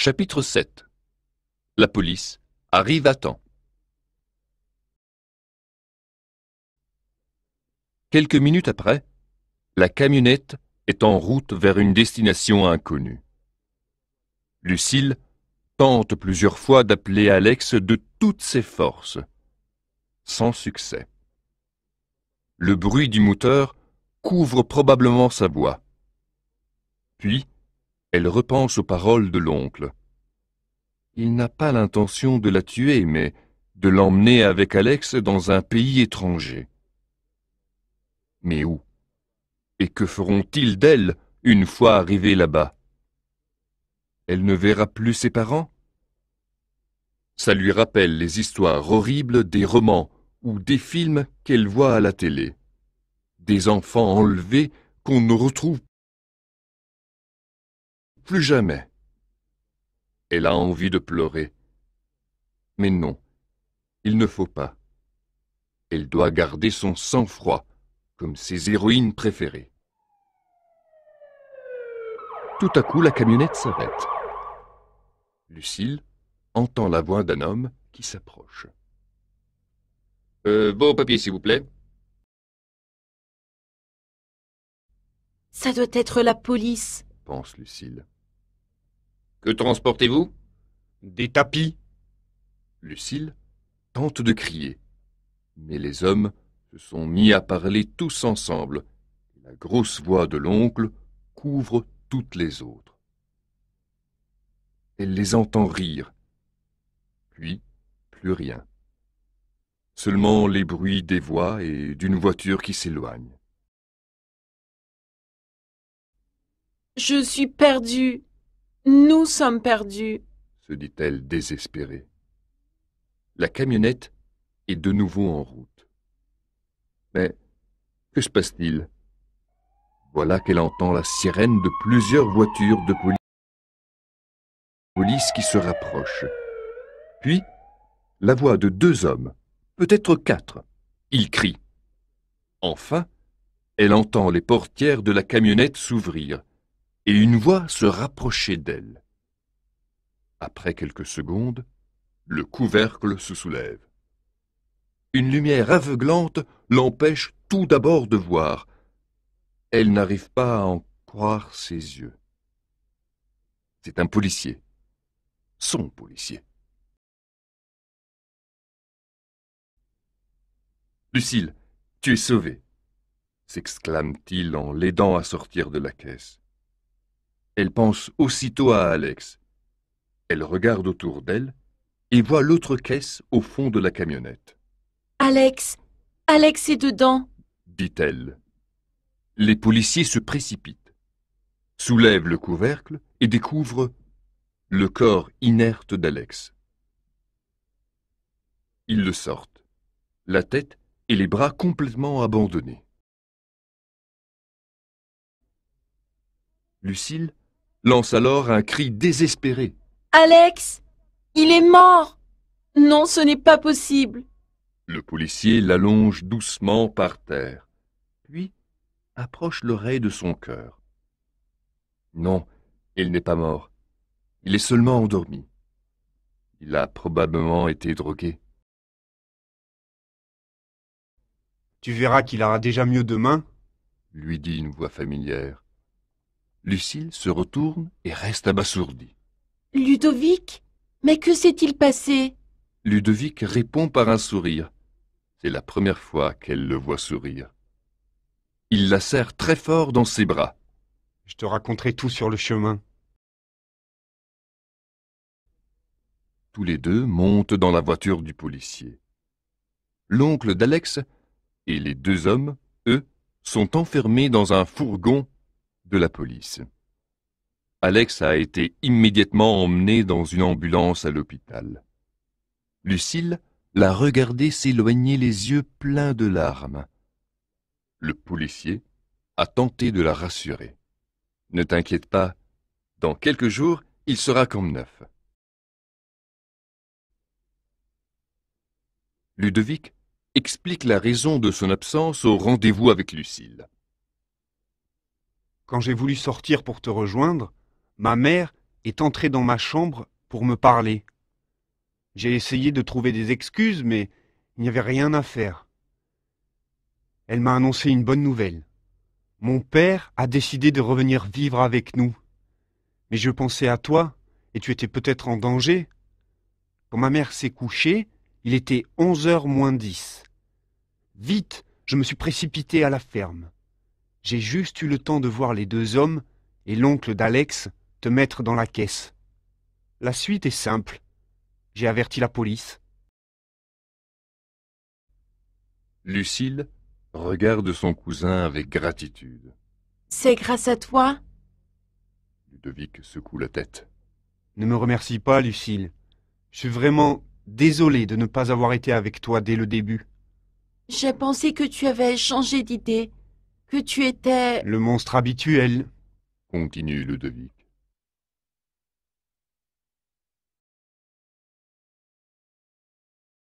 Chapitre 7 La police arrive à temps. Quelques minutes après, la camionnette est en route vers une destination inconnue. Lucille tente plusieurs fois d'appeler Alex de toutes ses forces. Sans succès. Le bruit du moteur couvre probablement sa voix. Puis, elle repense aux paroles de l'oncle. Il n'a pas l'intention de la tuer, mais de l'emmener avec Alex dans un pays étranger. Mais où Et que feront-ils d'elle une fois arrivée là-bas Elle ne verra plus ses parents Ça lui rappelle les histoires horribles des romans ou des films qu'elle voit à la télé. Des enfants enlevés qu'on ne retrouve plus jamais. Elle a envie de pleurer. Mais non, il ne faut pas. Elle doit garder son sang-froid, comme ses héroïnes préférées. Tout à coup, la camionnette s'arrête. Lucille entend la voix d'un homme qui s'approche. Euh, beau papier, s'il vous plaît. Ça doit être la police, pense Lucille. Que transportez-vous Des tapis. Lucille tente de crier. Mais les hommes se sont mis à parler tous ensemble. Et la grosse voix de l'oncle couvre toutes les autres. Elle les entend rire. Puis, plus rien. Seulement les bruits des voix et d'une voiture qui s'éloigne. Je suis perdue. Nous sommes perdus, se dit-elle désespérée. La camionnette est de nouveau en route. Mais que se passe-t-il Voilà qu'elle entend la sirène de plusieurs voitures de police police qui se rapproche. Puis, la voix de deux hommes, peut-être quatre. Ils crient. Enfin, elle entend les portières de la camionnette s'ouvrir et une voix se rapprochait d'elle. Après quelques secondes, le couvercle se soulève. Une lumière aveuglante l'empêche tout d'abord de voir. Elle n'arrive pas à en croire ses yeux. C'est un policier. Son policier. Lucille, tu es sauvée, s'exclame-t-il en l'aidant à sortir de la caisse. Elle pense aussitôt à Alex. Elle regarde autour d'elle et voit l'autre caisse au fond de la camionnette. Alex Alex est dedans dit-elle. Les policiers se précipitent, soulèvent le couvercle et découvrent le corps inerte d'Alex. Ils le sortent, la tête et les bras complètement abandonnés. Lucille lance alors un cri désespéré. Alex Il est mort Non, ce n'est pas possible Le policier l'allonge doucement par terre, puis approche l'oreille de son cœur. Non, il n'est pas mort. Il est seulement endormi. Il a probablement été drogué. Tu verras qu'il aura déjà mieux demain, lui dit une voix familière. Lucille se retourne et reste abasourdie. Ludovic Mais que s'est-il passé Ludovic répond par un sourire. C'est la première fois qu'elle le voit sourire. Il la serre très fort dans ses bras. Je te raconterai tout sur le chemin. Tous les deux montent dans la voiture du policier. L'oncle d'Alex et les deux hommes, eux, sont enfermés dans un fourgon de la police. Alex a été immédiatement emmené dans une ambulance à l'hôpital. Lucille l'a regardé s'éloigner les yeux pleins de larmes. Le policier a tenté de la rassurer. Ne t'inquiète pas, dans quelques jours, il sera comme neuf. Ludovic explique la raison de son absence au rendez-vous avec Lucille. Quand j'ai voulu sortir pour te rejoindre, ma mère est entrée dans ma chambre pour me parler. J'ai essayé de trouver des excuses, mais il n'y avait rien à faire. Elle m'a annoncé une bonne nouvelle. Mon père a décidé de revenir vivre avec nous. Mais je pensais à toi, et tu étais peut-être en danger. Quand ma mère s'est couchée, il était onze heures moins dix. Vite, je me suis précipité à la ferme. J'ai juste eu le temps de voir les deux hommes et l'oncle d'Alex te mettre dans la caisse. La suite est simple. J'ai averti la police. Lucille regarde son cousin avec gratitude. C'est grâce à toi Ludovic secoue la tête. Ne me remercie pas, Lucille. Je suis vraiment désolé de ne pas avoir été avec toi dès le début. J'ai pensé que tu avais changé d'idée que tu étais... Le monstre habituel, continue le devis.